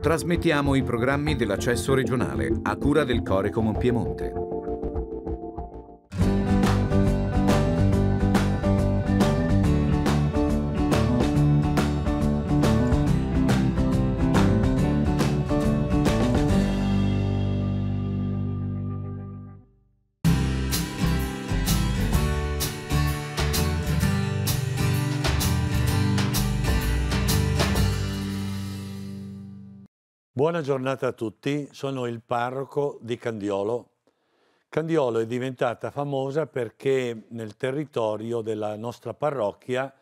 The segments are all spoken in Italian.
Trasmettiamo i programmi dell'accesso regionale a cura del Corecomon Piemonte. Buona giornata a tutti, sono il parroco di Candiolo. Candiolo è diventata famosa perché nel territorio della nostra parrocchia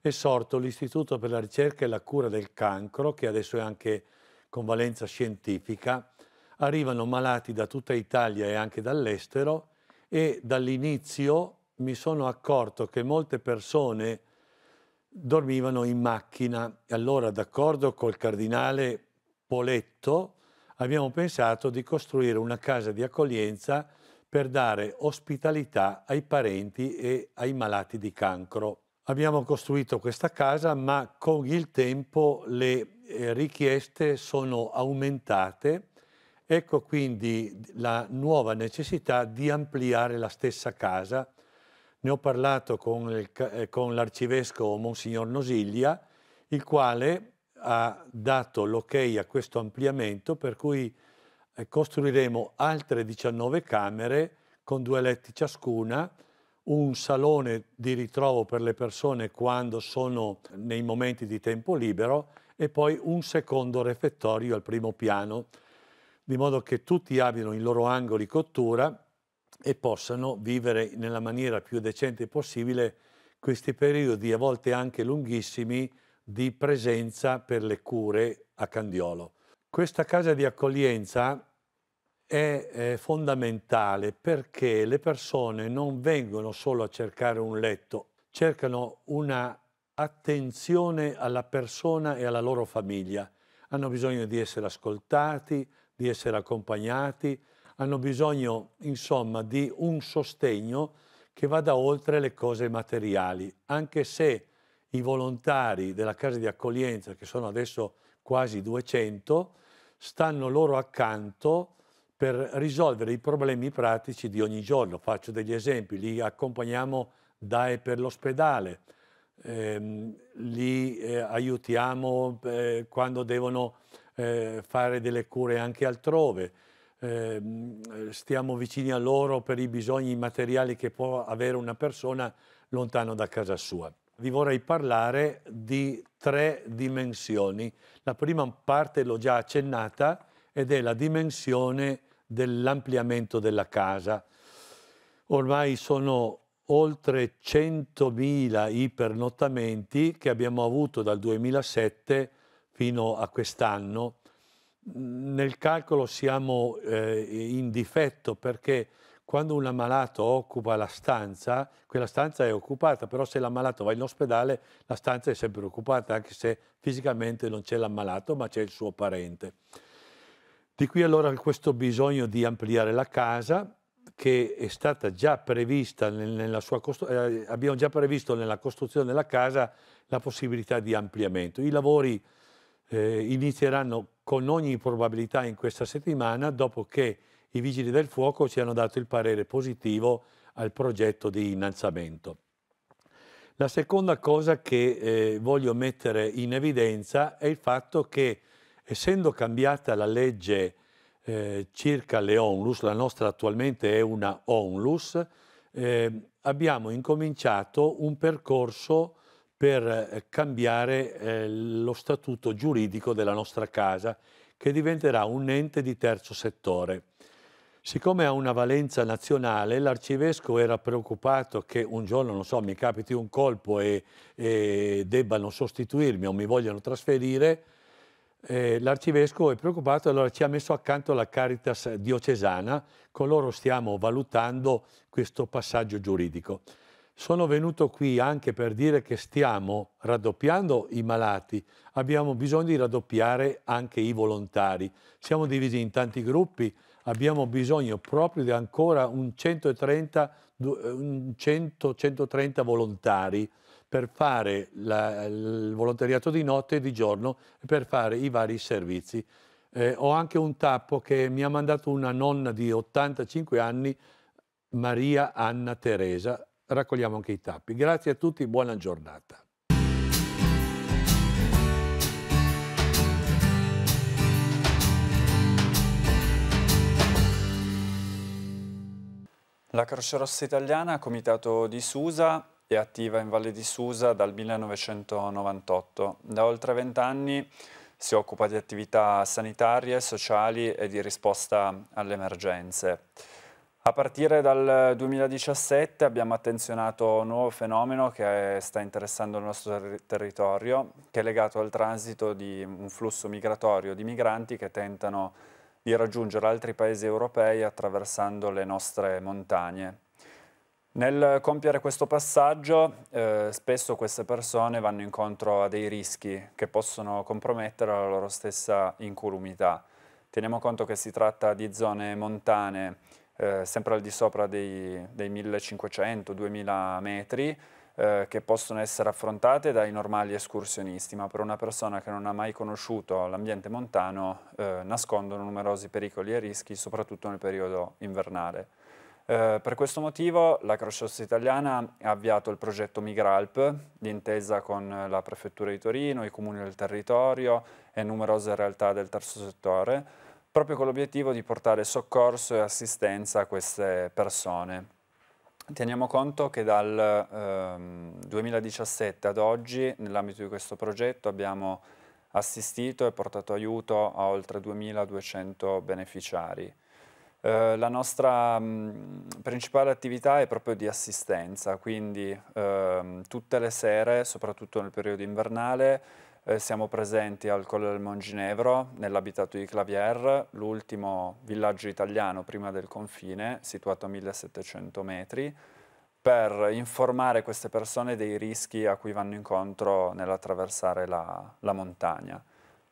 è sorto l'Istituto per la ricerca e la cura del cancro, che adesso è anche con valenza scientifica. Arrivano malati da tutta Italia e anche dall'estero e dall'inizio mi sono accorto che molte persone dormivano in macchina. Allora, d'accordo col cardinale Poletto abbiamo pensato di costruire una casa di accoglienza per dare ospitalità ai parenti e ai malati di cancro. Abbiamo costruito questa casa, ma con il tempo le eh, richieste sono aumentate. Ecco quindi la nuova necessità di ampliare la stessa casa. Ne ho parlato con eh, l'arcivescovo Monsignor Nosiglia, il quale ha dato l'ok a questo ampliamento per cui eh, costruiremo altre 19 camere con due letti ciascuna, un salone di ritrovo per le persone quando sono nei momenti di tempo libero e poi un secondo refettorio al primo piano, di modo che tutti abbiano i loro angoli cottura e possano vivere nella maniera più decente possibile questi periodi, a volte anche lunghissimi, di presenza per le cure a Candiolo. Questa casa di accoglienza è, fondamentale perché le persone non vengono solo a cercare un letto, cercano una attenzione alla persona e alla loro famiglia. Hanno bisogno di essere ascoltati, di essere accompagnati, hanno bisogno insomma di un sostegno che vada oltre le cose materiali, anche se i volontari della casa di accoglienza, che sono adesso quasi 200, stanno loro accanto per risolvere i problemi pratici di ogni giorno. Faccio degli esempi, li accompagniamo da e per l'ospedale, ehm, li eh, aiutiamo eh, quando devono eh, fare delle cure anche altrove, ehm, stiamo vicini a loro per i bisogni materiali che può avere una persona lontano da casa sua vi vorrei parlare di tre dimensioni. La prima parte l'ho già accennata ed è la dimensione dell'ampliamento della casa. Ormai sono oltre 100.000 i pernottamenti che abbiamo avuto dal 2007 fino a quest'anno. Nel calcolo siamo eh, in difetto perché quando un ammalato occupa la stanza, quella stanza è occupata, però se l'ammalato va in ospedale la stanza è sempre occupata, anche se fisicamente non c'è l'ammalato, ma c'è il suo parente. Di qui allora questo bisogno di ampliare la casa che è stata già prevista nella sua costruzione, eh, abbiamo già previsto nella costruzione della casa la possibilità di ampliamento. I lavori eh, inizieranno con ogni probabilità in questa settimana dopo che i vigili del fuoco ci hanno dato il parere positivo al progetto di innalzamento. La seconda cosa che eh, voglio mettere in evidenza è il fatto che essendo cambiata la legge eh, circa le onlus, la nostra attualmente è una onlus, eh, abbiamo incominciato un percorso per eh, cambiare eh, lo statuto giuridico della nostra casa che diventerà un ente di terzo settore. Siccome ha una valenza nazionale, l'arcivescovo era preoccupato che un giorno, non so, mi capiti un colpo e, e debbano sostituirmi o mi vogliano trasferire, eh, l'arcivescovo è preoccupato, allora ci ha messo accanto la Caritas diocesana, con loro stiamo valutando questo passaggio giuridico. Sono venuto qui anche per dire che stiamo raddoppiando i malati, abbiamo bisogno di raddoppiare anche i volontari. Siamo divisi in tanti gruppi, abbiamo bisogno proprio di ancora un 130, eh, un 100, 130 volontari per fare la, il volontariato di notte e di giorno e per fare i vari servizi. Eh, ho anche un tappo che mi ha mandato una nonna di 85 anni, Maria Anna Teresa. Raccogliamo anche i tappi. Grazie a tutti, buona giornata. La Croce Rossa Italiana, comitato di Susa, è attiva in Valle di Susa dal 1998. Da oltre vent'anni si occupa di attività sanitarie, sociali e di risposta alle emergenze. A partire dal 2017 abbiamo attenzionato un nuovo fenomeno che sta interessando il nostro ter territorio, che è legato al transito di un flusso migratorio di migranti che tentano di di raggiungere altri paesi europei attraversando le nostre montagne. Nel compiere questo passaggio eh, spesso queste persone vanno incontro a dei rischi che possono compromettere la loro stessa incolumità. Teniamo conto che si tratta di zone montane eh, sempre al di sopra dei, dei 1500-2000 metri, eh, che possono essere affrontate dai normali escursionisti, ma per una persona che non ha mai conosciuto l'ambiente montano eh, nascondono numerosi pericoli e rischi, soprattutto nel periodo invernale. Eh, per questo motivo la Croce Rossa Italiana ha avviato il progetto Migralp, d'intesa con la Prefettura di Torino, i comuni del territorio e numerose realtà del terzo settore, proprio con l'obiettivo di portare soccorso e assistenza a queste persone. Teniamo conto che dal ehm, 2017 ad oggi, nell'ambito di questo progetto, abbiamo assistito e portato aiuto a oltre 2.200 beneficiari. Eh, la nostra mh, mm, principale attività è proprio di assistenza, quindi eh, tutte le sere, soprattutto nel periodo invernale, eh, siamo presenti al Colle del Monginevro, nell'abitato di Clavier, l'ultimo villaggio italiano prima del confine, situato a 1700 metri, per informare queste persone dei rischi a cui vanno incontro nell'attraversare la, la montagna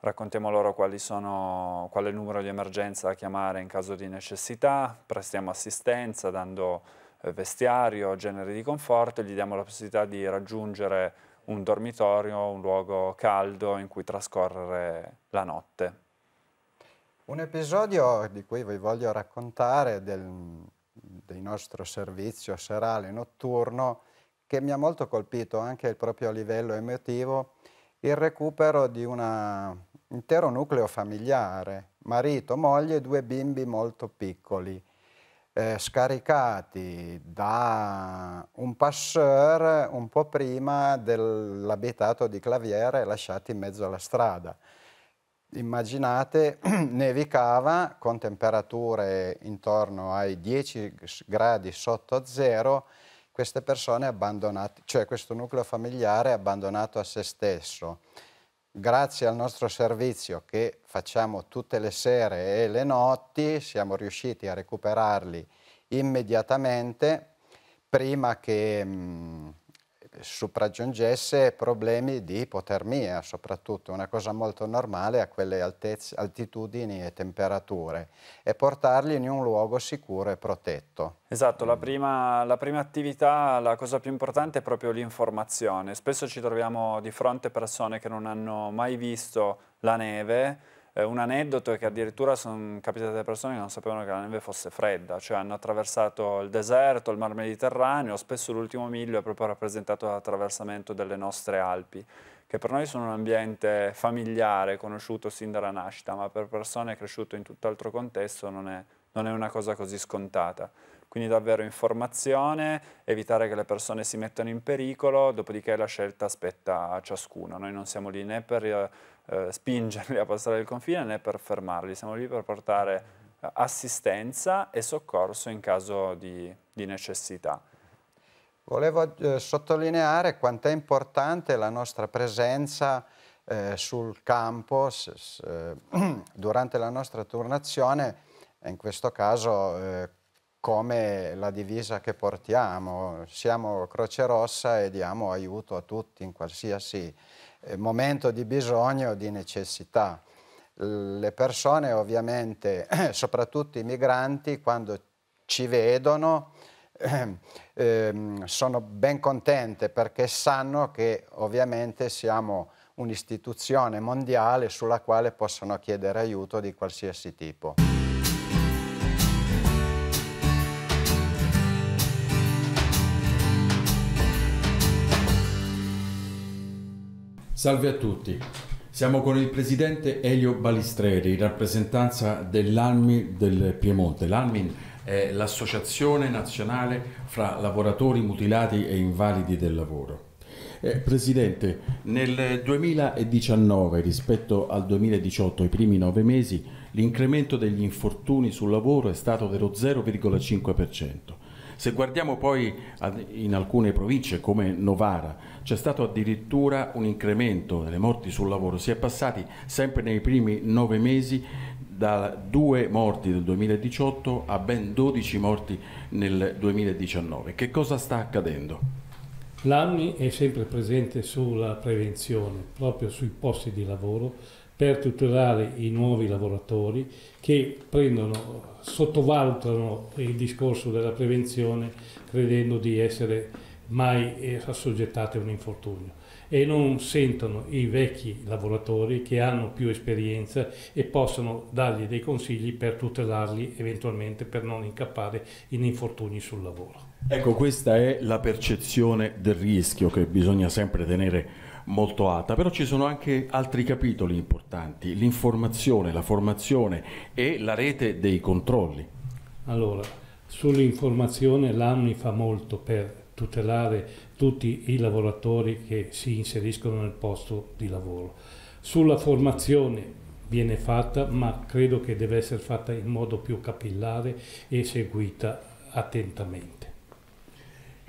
raccontiamo loro sono, qual numero di emergenza da chiamare in caso di necessità, prestiamo assistenza dando eh, vestiario, generi di conforto e gli diamo la possibilità di raggiungere un dormitorio, un luogo caldo in cui trascorrere la notte. Un episodio di cui vi voglio raccontare del, del nostro servizio serale notturno che mi ha molto colpito anche proprio a livello emotivo il recupero di un intero nucleo familiare, marito, moglie e due bimbi molto piccoli, eh, scaricati da un passeur un po' prima dell'abitato di e lasciati in mezzo alla strada. Immaginate, nevicava con temperature intorno ai 10 gradi sotto zero, queste persone abbandonate, cioè questo nucleo familiare abbandonato a se stesso. Grazie al nostro servizio che facciamo tutte le sere e le notti, siamo riusciti a recuperarli immediatamente prima che mh, mm, sopraggiungesse problemi di ipotermia soprattutto, una cosa molto normale a quelle altezze, altitudini e temperature e portarli in un luogo sicuro e protetto. Esatto, mm. la, prima, la prima attività, la cosa più importante è proprio l'informazione. Spesso ci troviamo di fronte persone che non hanno mai visto la neve, eh, un aneddoto è che addirittura sono capitate delle persone che non sapevano che la neve fosse fredda, cioè hanno attraversato il deserto, il mar Mediterraneo, spesso l'ultimo miglio è proprio rappresentato dall'attraversamento delle nostre Alpi che per noi sono un ambiente familiare, conosciuto sin dalla nascita, ma per persone cresciute in tutt'altro contesto non è, non è una cosa così scontata. Quindi davvero informazione, evitare che le persone si mettano in pericolo, dopodiché la scelta spetta a ciascuno. Noi non siamo lì né per eh, eh spingerli a passare il confine né per fermarli, siamo lì per portare eh, assistenza e soccorso in caso di, di necessità. Volevo eh, sottolineare quanto è importante la nostra presenza eh, sul campo se, se, durante la nostra turnazione, in questo caso eh, come la divisa che portiamo. Siamo Croce Rossa e diamo aiuto a tutti in qualsiasi eh, momento di bisogno o di necessità. Le persone ovviamente, soprattutto i migranti, quando ci vedono ehm, sono ben contente perché sanno che ovviamente siamo un'istituzione mondiale sulla quale possono chiedere aiuto di qualsiasi tipo. Salve a tutti. Siamo con il presidente Elio Balistreri, in rappresentanza dell'ANMI del Piemonte. L'ANMI è l'associazione nazionale fra lavoratori mutilati e invalidi del lavoro. Eh, Presidente, nel 2019 rispetto al 2018, i primi nove mesi, l'incremento degli infortuni sul lavoro è stato dello 0,5%. Se guardiamo poi in alcune province come Novara, c'è stato addirittura un incremento delle morti sul lavoro, si è passati sempre nei primi nove mesi da due morti del 2018 a ben 12 morti nel 2019. Che cosa sta accadendo? L'AMI è sempre presente sulla prevenzione, proprio sui posti di lavoro per tutelare i nuovi lavoratori che prendono, sottovalutano il discorso della prevenzione credendo di essere mai eh, assoggettati a un infortunio e non sentono i vecchi lavoratori che hanno più esperienza e possono dargli dei consigli per tutelarli eventualmente per non incappare in infortuni sul lavoro. Ecco, questa è la percezione del rischio che bisogna sempre tenere molto alta, però ci sono anche altri capitoli importanti, l'informazione, la formazione e la rete dei controlli. Allora, sull'informazione l'AMNI fa molto per tutelare tutti i lavoratori che si inseriscono nel posto di lavoro. Sulla formazione viene fatta, ma credo che deve essere fatta in modo più capillare e seguita attentamente.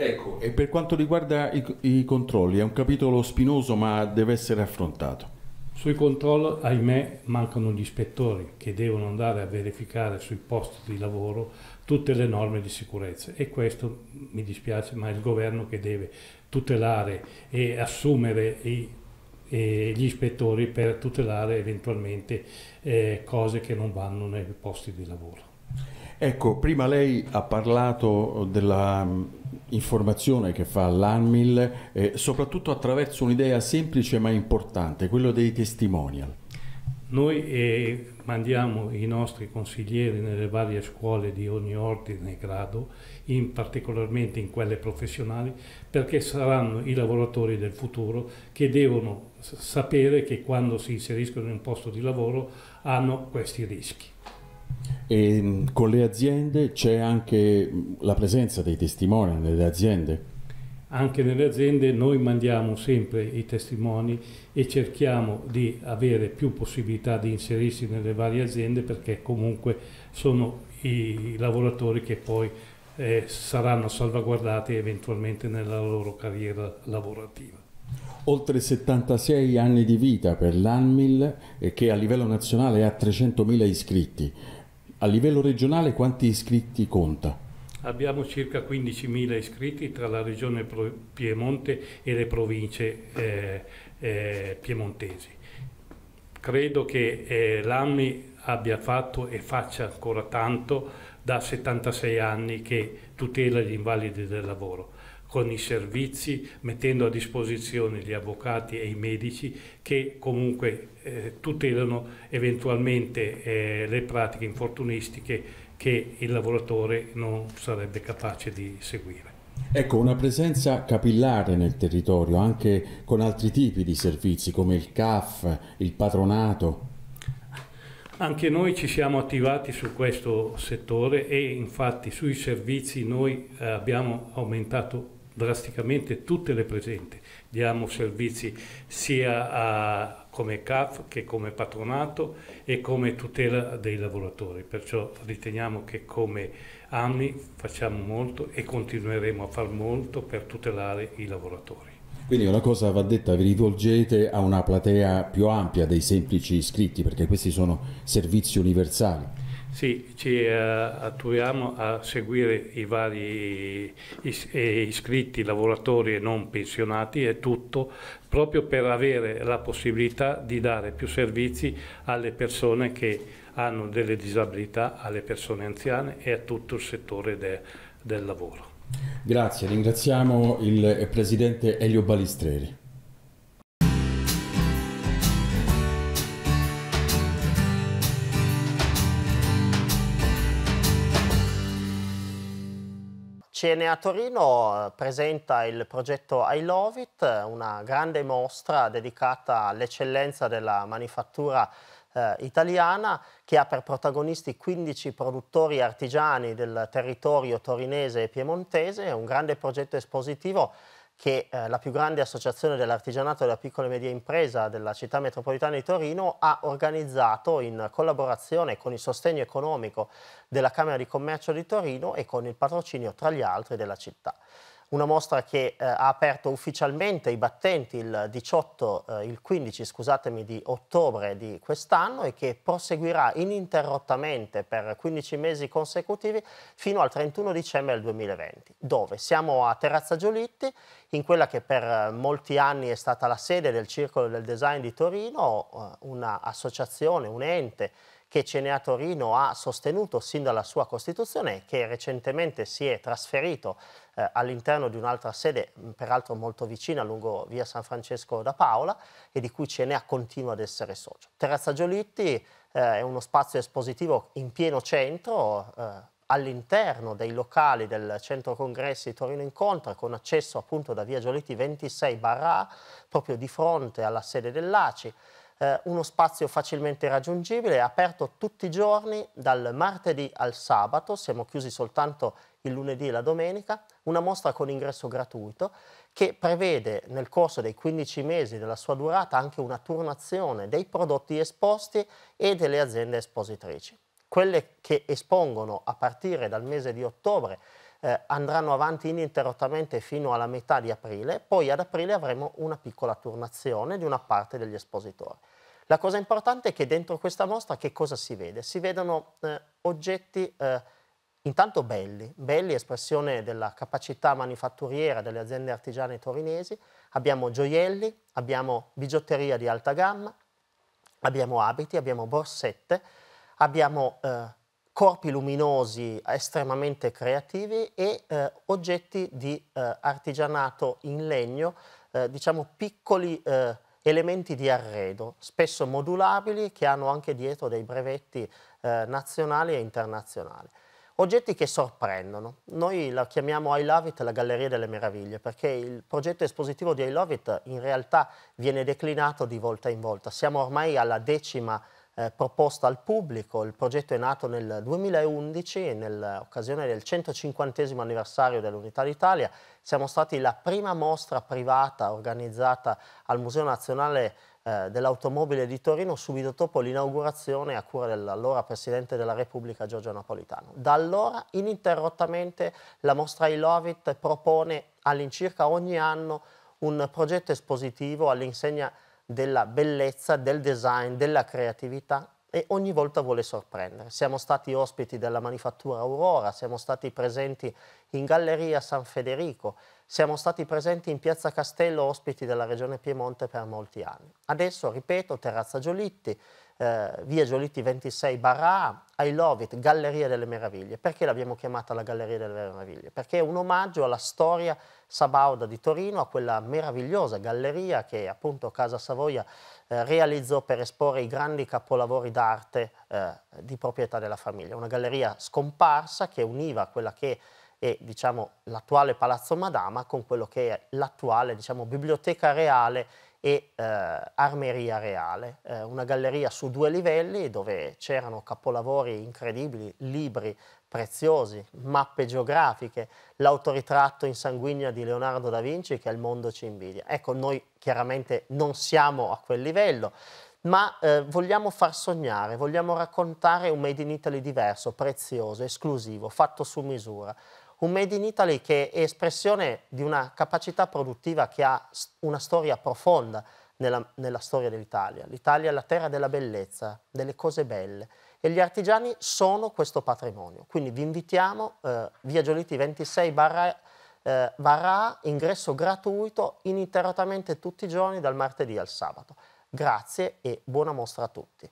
Ecco, e per quanto riguarda i, i controlli, è un capitolo spinoso ma deve essere affrontato. Sui controlli, ahimè, mancano gli ispettori che devono andare a verificare sui posti di lavoro tutte le norme di sicurezza e questo mi dispiace, ma è il governo che deve tutelare e assumere i, e gli ispettori per tutelare eventualmente eh, cose che non vanno nei posti di lavoro. Ecco, prima lei ha parlato della mm, informazione che fa l'ANMIL, eh, soprattutto attraverso un'idea semplice ma importante, quella dei testimonial. Noi eh, mandiamo i nostri consiglieri nelle varie scuole di ogni ordine e grado, in particolarmente in quelle professionali, perché saranno i lavoratori del futuro che devono sapere che quando si inseriscono in un posto di lavoro hanno questi rischi. E mm, con le aziende c'è anche mm, la presenza dei testimoni nelle aziende? Anche nelle aziende noi mandiamo sempre i testimoni e cerchiamo di avere più possibilità di inserirsi nelle varie aziende perché comunque sono i lavoratori che poi eh, saranno salvaguardati eventualmente nella loro carriera lavorativa. Oltre 76 anni di vita per l'ANMIL eh, che a livello nazionale ha 300.000 iscritti. A livello regionale quanti iscritti conta? Abbiamo circa 15.000 iscritti tra la regione Piemonte e le province eh, eh, piemontesi. Credo che eh, l'AMMI abbia fatto e faccia ancora tanto da 76 anni che tutela gli invalidi del lavoro con i servizi, mettendo a disposizione gli avvocati e i medici che comunque eh, tutelano eventualmente eh, le pratiche infortunistiche che il lavoratore non sarebbe capace di seguire. Ecco, una presenza capillare nel territorio, anche con altri tipi di servizi come il CAF, il patronato. Anche noi ci siamo attivati su questo settore e infatti sui servizi noi eh, abbiamo aumentato drasticamente tutte le presenti. Diamo servizi sia a, come CAF che come patronato e come tutela dei lavoratori, perciò riteniamo che come anni facciamo molto e continueremo a far molto per tutelare i lavoratori. Quindi una cosa va detta, vi rivolgete a una platea più ampia dei semplici iscritti perché questi sono servizi universali. Sì, ci eh, atturiamo a seguire i vari is iscritti, lavoratori e non pensionati e tutto, proprio per avere la possibilità di dare più servizi alle persone che hanno delle disabilità, alle persone anziane e a tutto il settore de del lavoro. Grazie, ringraziamo il Presidente Elio Balistreri. Cene a Torino eh, presenta il progetto I Love It, una grande mostra dedicata all'eccellenza della manifattura eh, italiana che ha per protagonisti 15 produttori artigiani del territorio torinese e piemontese, è un grande progetto espositivo che eh, la più grande associazione dell'artigianato e della piccola e media impresa della città metropolitana di Torino ha organizzato in collaborazione con il sostegno economico della Camera di Commercio di Torino e con il patrocinio tra gli altri della città una mostra che eh, ha aperto ufficialmente i battenti il, 18, eh, il 15 scusatemi, di ottobre di quest'anno e che proseguirà ininterrottamente per 15 mesi consecutivi fino al 31 dicembre del 2020, dove siamo a Terrazza Giolitti, in quella che per eh, molti anni è stata la sede del Circolo del Design di Torino, eh, un'associazione, un ente che Cenea Torino ha sostenuto sin dalla sua costituzione che recentemente si è trasferito eh, all'interno di un'altra sede, mm, peraltro molto vicina, lungo via San Francesco da Paola, e di cui Cenea continua ad essere socio. Terrazza Giolitti eh, è uno spazio espositivo in pieno centro, eh, all'interno dei locali del centro congressi Torino Incontra con accesso appunto da via Giolitti 26 barra proprio di fronte alla sede dell'ACI eh, uno spazio facilmente raggiungibile, aperto tutti i giorni, dal martedì al sabato, siamo chiusi soltanto il lunedì e la domenica, una mostra con ingresso gratuito che prevede nel corso dei 15 mesi della sua durata anche una turnazione dei prodotti esposti e delle aziende espositrici. Quelle che espongono a partire dal mese di ottobre eh, andranno avanti ininterrottamente fino alla metà di aprile, poi ad aprile avremo una piccola turnazione di una parte degli espositori. La cosa importante è che dentro questa mostra che cosa si vede? Si vedono eh, oggetti eh, intanto belli, belli espressione della capacità manifatturiera delle aziende artigiane torinesi, abbiamo gioielli, abbiamo bigiotteria di alta gamma, abbiamo abiti, abbiamo borsette, abbiamo eh, corpi luminosi estremamente creativi e eh, oggetti di eh, artigianato in legno, eh, diciamo piccoli eh, elementi di arredo, spesso modulabili, che hanno anche dietro dei brevetti eh, nazionali e internazionali. Oggetti che sorprendono. Noi la chiamiamo I Love It la Galleria delle Meraviglie, perché il progetto espositivo di I Love It in realtà viene declinato di volta in volta. Siamo ormai alla decima eh, proposta al pubblico. Il progetto è nato nel 2011, e nell'occasione del 150 anniversario dell'Unità d'Italia. Siamo stati la prima mostra privata organizzata al Museo Nazionale eh, dell'Automobile di Torino subito dopo l'inaugurazione a cura dell'allora Presidente della Repubblica Giorgio Napolitano. Da allora ininterrottamente la mostra I Love It propone all'incirca ogni anno un progetto espositivo all'insegna della bellezza, del design, della creatività e ogni volta vuole sorprendere. Siamo stati ospiti della Manifattura Aurora, siamo stati presenti in Galleria San Federico, siamo stati presenti in Piazza Castello, ospiti della Regione Piemonte per molti anni. Adesso, ripeto, Terrazza Giolitti, eh, via Giolitti 26 Barà, I Love It, Galleria delle Meraviglie. Perché l'abbiamo chiamata la Galleria delle Meraviglie? Perché è un omaggio alla storia sabauda di Torino, a quella meravigliosa galleria che appunto Casa Savoia eh, realizzò per esporre i grandi capolavori d'arte eh, di proprietà della famiglia. Una galleria scomparsa che univa quella che è diciamo, l'attuale Palazzo Madama con quello che è l'attuale diciamo, biblioteca reale e eh, Armeria Reale, eh, una galleria su due livelli dove c'erano capolavori incredibili, libri preziosi, mappe geografiche, l'autoritratto in sanguigna di Leonardo da Vinci che il mondo ci invidia. Ecco, noi chiaramente non siamo a quel livello, ma eh, vogliamo far sognare, vogliamo raccontare un Made in Italy diverso, prezioso, esclusivo, fatto su misura un Made in Italy che è espressione di una capacità produttiva che ha una storia profonda nella, nella storia dell'Italia. L'Italia è la terra della bellezza, delle cose belle e gli artigiani sono questo patrimonio. Quindi vi invitiamo, eh, via Giolitti 26 barra, eh, barra ingresso gratuito ininterrottamente tutti i giorni dal martedì al sabato. Grazie e buona mostra a tutti.